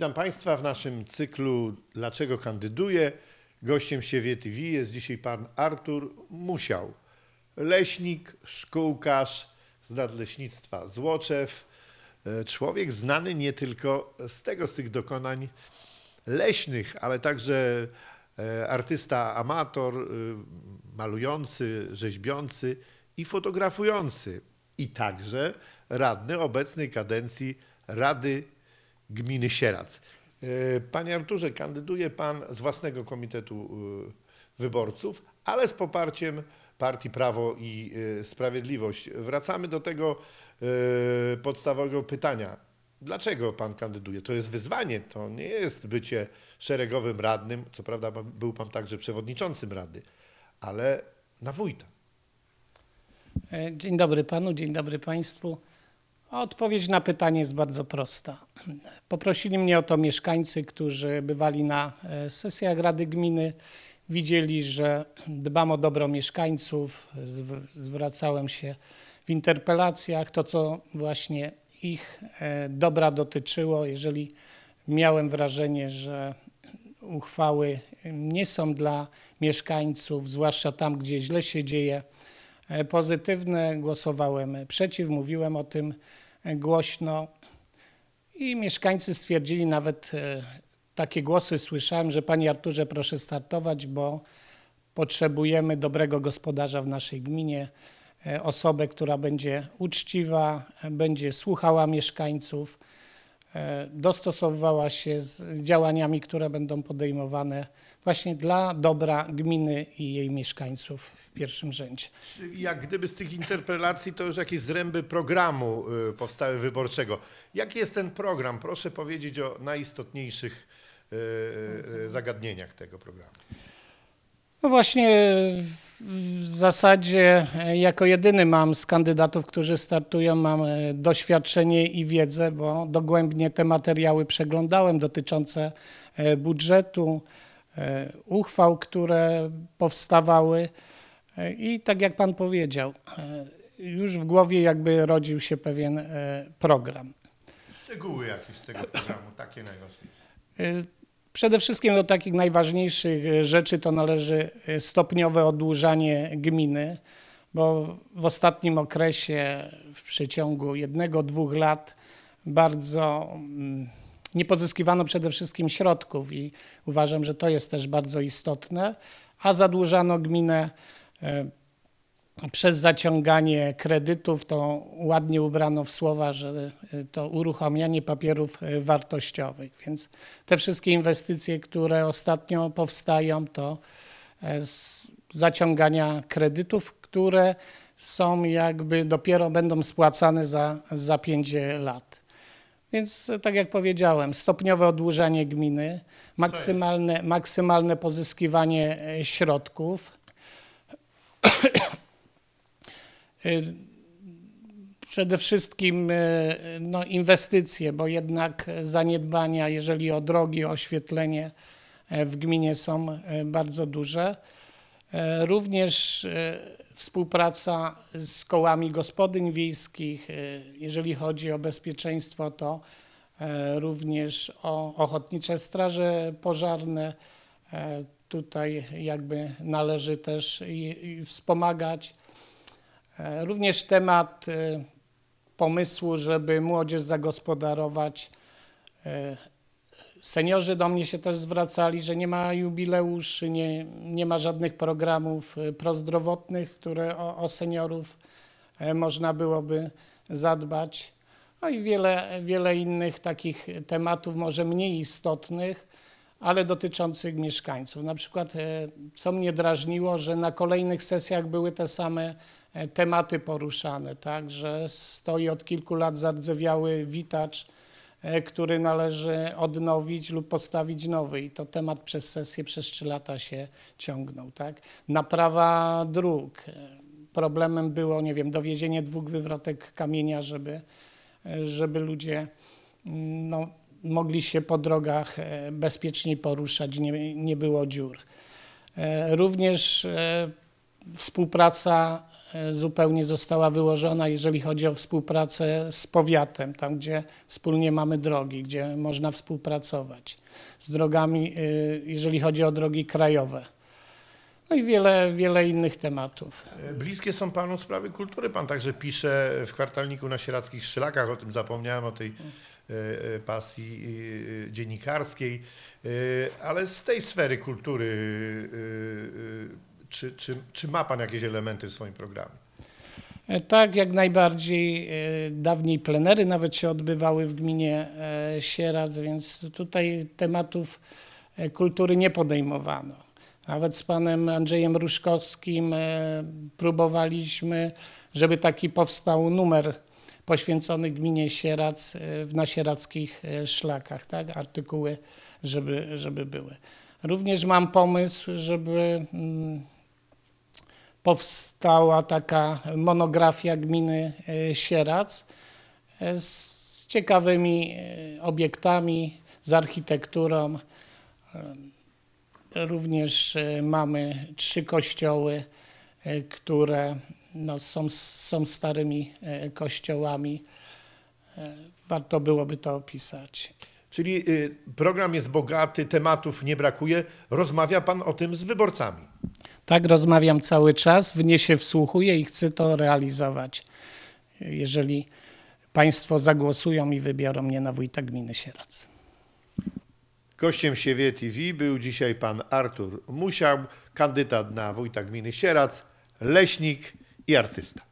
Witam Państwa w naszym cyklu Dlaczego kandyduję? Gościem Siewie TV jest dzisiaj pan Artur Musiał. Leśnik, szkółkarz z nadleśnictwa Złoczew. E, człowiek znany nie tylko z tego, z tych dokonań leśnych, ale także e, artysta amator, e, malujący, rzeźbiący i fotografujący. I także radny obecnej kadencji Rady gminy Sierac. E, panie Arturze, kandyduje Pan z własnego komitetu e, wyborców, ale z poparciem partii Prawo i e, Sprawiedliwość. Wracamy do tego podstawowego pytania. Dlaczego Pan kandyduje? To jest wyzwanie, to nie jest bycie szeregowym radnym. Co prawda był Pan także przewodniczącym rady, ale na wójta. Dzień dobry Panu, dzień dobry Państwu odpowiedź na pytanie jest bardzo prosta. Poprosili mnie o to mieszkańcy, którzy bywali na e, sesjach Rady Gminy. Widzieli, że dbam o dobro mieszkańców, zwracałem się w interpelacjach, to co właśnie ich e, dobra dotyczyło. Jeżeli miałem wrażenie, że uchwały nie są dla mieszkańców, zwłaszcza tam, gdzie źle się dzieje, E, pozytywne, głosowałem przeciw, mówiłem o tym głośno i mieszkańcy stwierdzili nawet e, takie głosy słyszałem, że panie Arturze proszę startować, bo potrzebujemy dobrego gospodarza w naszej gminie, e, osobę, która będzie uczciwa, będzie słuchała mieszkańców. E, dostosowywała się z działaniami, które będą podejmowane właśnie dla dobra gminy i jej mieszkańców w pierwszym rzędzie. Czyli jak gdyby z tych interpelacji to już jakieś zręby programu y, powstały wyborczego. Jaki jest ten program? Proszę powiedzieć o najistotniejszych y, y, zagadnieniach tego programu. No właśnie w zasadzie e, jako jedyny mam z kandydatów, którzy startują, mam e, doświadczenie i wiedzę, bo dogłębnie te materiały przeglądałem dotyczące e, budżetu, uchwał, które powstawały. I tak jak pan powiedział, już w głowie jakby rodził się pewien program. Szczegóły jakieś z tego programu, takie najważniejsze. Przede wszystkim do takich najważniejszych e, rzeczy to należy e, stopniowe odłużanie gminy, bo w ostatnim okresie, w przeciągu jednego, dwóch lat, bardzo mm, nie pozyskiwano przede wszystkim środków i uważam, że to jest też bardzo istotne, a zadłużano gminę e, przez zaciąganie kredytów to ładnie ubrano w słowa, że e, to uruchamianie papierów e, wartościowych. Więc te wszystkie inwestycje, które ostatnio powstają, to e, z zaciągania kredytów, które są jakby dopiero będą spłacane za, za 5 lat. Więc tak jak powiedziałem, stopniowe odłużanie gminy, maksymalne, maksymalne pozyskiwanie środków. Y, przede wszystkim y, no, inwestycje, bo jednak zaniedbania, jeżeli o drogi, o oświetlenie e, w gminie są e, bardzo duże. E, również współpraca z kołami gospodyń wiejskich, jeżeli chodzi o bezpieczeństwo, to również o ochotnicze straże pożarne. Tutaj jakby należy też wspomagać. E, również temat e, pomysłu, żeby młodzież zagospodarować. E, seniorzy do mnie się też zwracali, że nie ma jubileuszy, nie, nie ma żadnych programów prozdrowotnych, które o, o seniorów można byłoby zadbać. No i wiele, wiele innych takich tematów, może mniej istotnych, ale dotyczących mieszkańców. Na przykład, e, co mnie drażniło, że na kolejnych sesjach były te same e, tematy poruszane, tak, że stoi od kilku lat zardzewiały witacz, e, który należy odnowić lub postawić nowy i to temat przez sesję przez trzy lata się ciągnął, tak. Naprawa dróg, problemem było, nie wiem, dowiezienie dwóch wywrotek kamienia, żeby, żeby ludzie mm, no, mogli się po drogach e, bezpieczniej poruszać, nie, nie było dziur. E, również e, współpraca zupełnie została wyłożona, jeżeli chodzi o współpracę z powiatem, tam gdzie wspólnie mamy drogi, gdzie można współpracować z drogami, jeżeli chodzi o drogi krajowe. No i wiele, wiele innych tematów. Bliskie są Panu sprawy kultury. Pan także pisze w kwartalniku na sierackich szylakach, o tym zapomniałem, o tej E, e, pasji e, dziennikarskiej, ale z tej sfery kultury, czy, czy, czy ma Pan jakieś elementy w swoim programie? Tak, jak najbardziej. Dawniej plenery nawet się odbywały w gminie Sieradz, więc tutaj tematów kultury nie podejmowano. Nawet z panem Andrzejem Ruszkowskim próbowaliśmy, żeby taki powstał numer poświęcony gminie Sierac e, w, nasieradzkich e, szlakach, tak? artykuły, żeby, żeby były. Również mam pomysł, żeby mm, powstała taka monografia gminy e, Sierac z ciekawymi obiektami, z architekturą. Również mamy trzy kościoły, które no, są, są starymi e, kościołami. E, warto byłoby to opisać. Czyli y, program jest bogaty, tematów nie brakuje. Rozmawia Pan o tym z wyborcami? Tak, rozmawiam cały czas, w nie się wsłuchuję i chcę to realizować. Jeżeli Państwo zagłosują i wybiorą mnie na wójta gminy Sierac. Gościem Siewie TV był dzisiaj pan Artur Musiał, kandydat na wójta gminy Sierac, leśnik. y artista.